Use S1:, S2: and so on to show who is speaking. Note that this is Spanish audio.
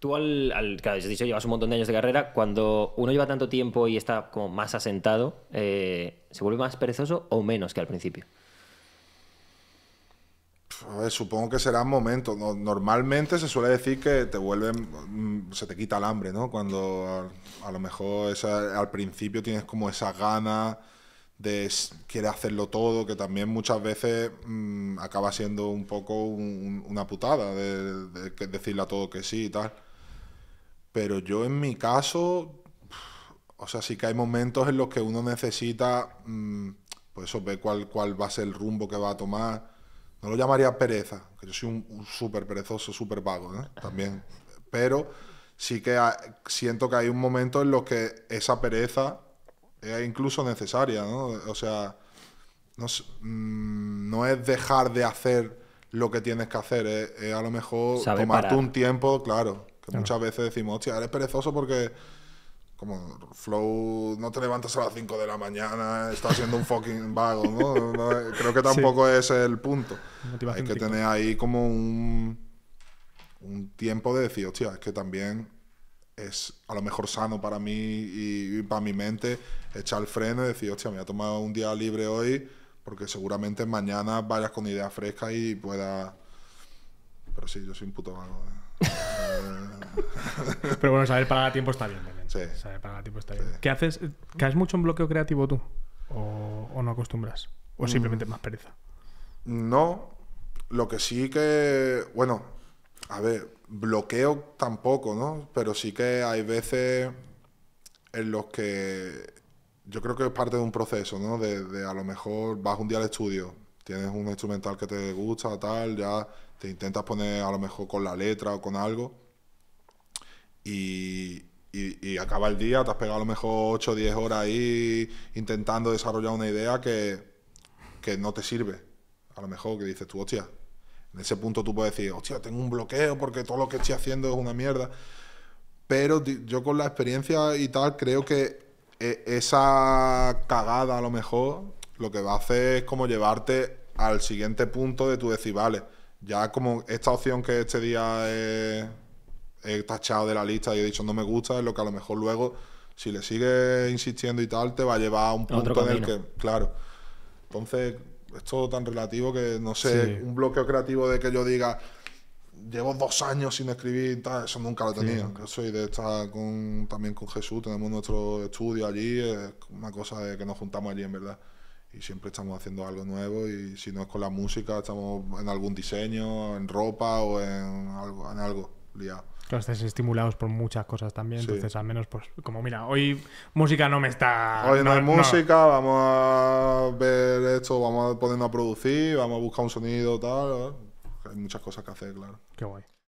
S1: tú al, al claro, dicho, llevas un montón de años de carrera, cuando uno lleva tanto tiempo y está como más asentado, eh, ¿se vuelve más perezoso o menos que al principio? A ver, supongo que será un momento. Normalmente se suele decir que te vuelven, mm, se te quita el hambre, ¿no? Cuando a, lo mejor al principio tienes como esa gana de quiere hacerlo todo, que también muchas veces mm, acaba siendo un poco una putada de, decirle a todo que sí y tal. Pero yo en mi caso, o sea, sí que hay momentos en los que uno necesita, mm, pues eso, ver cuál, cuál va a ser el rumbo que va a tomar. No lo llamaría pereza, que yo soy un, súper perezoso, súper vago, ¿eh? También. Pero sí que siento que hay un momento en los que esa pereza es incluso necesaria, ¿no? O sea, no, mm, es dejar de hacer lo que tienes que hacer, es, a lo mejor tomarte un tiempo, claro muchas veces decimos, hostia, eres perezoso porque como Flow no te levantas a las 5 de la mañana, estás siendo un fucking vago, ¿no? creo que tampoco es el punto. Es Hay que tener ahí como un, un tiempo de decir, hostia, es que también es a lo mejor sano para mí y, para mi mente echar el freno y decir, hostia, me voy tomado un día libre hoy porque seguramente mañana vayas con ideas frescas y pueda Pero sí, yo soy un puto vago. Eh. Pero bueno, saber pagar a tiempo está bien también. ¿Qué haces? ¿Caes mucho en bloqueo creativo tú? ¿O, no acostumbras? ¿O mm. simplemente más pereza? No. Lo que sí que. Bueno, a ver, bloqueo tampoco, ¿no? Pero sí que hay veces en los que. Yo creo que es parte de un proceso, ¿no? De, de a lo mejor vas un día al estudio, tienes un instrumental que te gusta, tal, ya te intentas poner a lo mejor con la letra o con algo y, y, acaba el día, te has pegado a lo mejor 8 o 10 horas ahí intentando desarrollar una idea que, no te sirve. A lo mejor que dices tú, hostia, en ese punto tú puedes decir, hostia, tengo un bloqueo porque todo lo que estoy haciendo es una mierda. Pero yo con la experiencia y tal, creo que e, esa cagada a lo mejor lo que va a hacer es como llevarte al siguiente punto de tu decir, vale, ya como esta opción que este día es he tachado de la lista y he dicho no me gusta, es lo que a lo mejor luego, si le sigues insistiendo y tal, te va a llevar a un punto en el que, claro. Entonces, es todo tan relativo que no sé, un bloqueo creativo de que yo diga, llevo dos años sin escribir y tal, eso nunca lo he tenido. Yo soy de estar con, también con Jesús, tenemos nuestro estudio allí, es una cosa de que nos juntamos allí en verdad. Y siempre estamos haciendo algo nuevo y si no es con la música, estamos en algún diseño, en ropa o en algo. En algo liado. estimulados por muchas cosas también, entonces al menos, pues, como mira, hoy música no me está... Hoy no, hay música, vamos a ver esto, vamos a ponernos a producir, vamos a buscar un sonido, tal, hay muchas cosas que hacer, claro. Qué guay.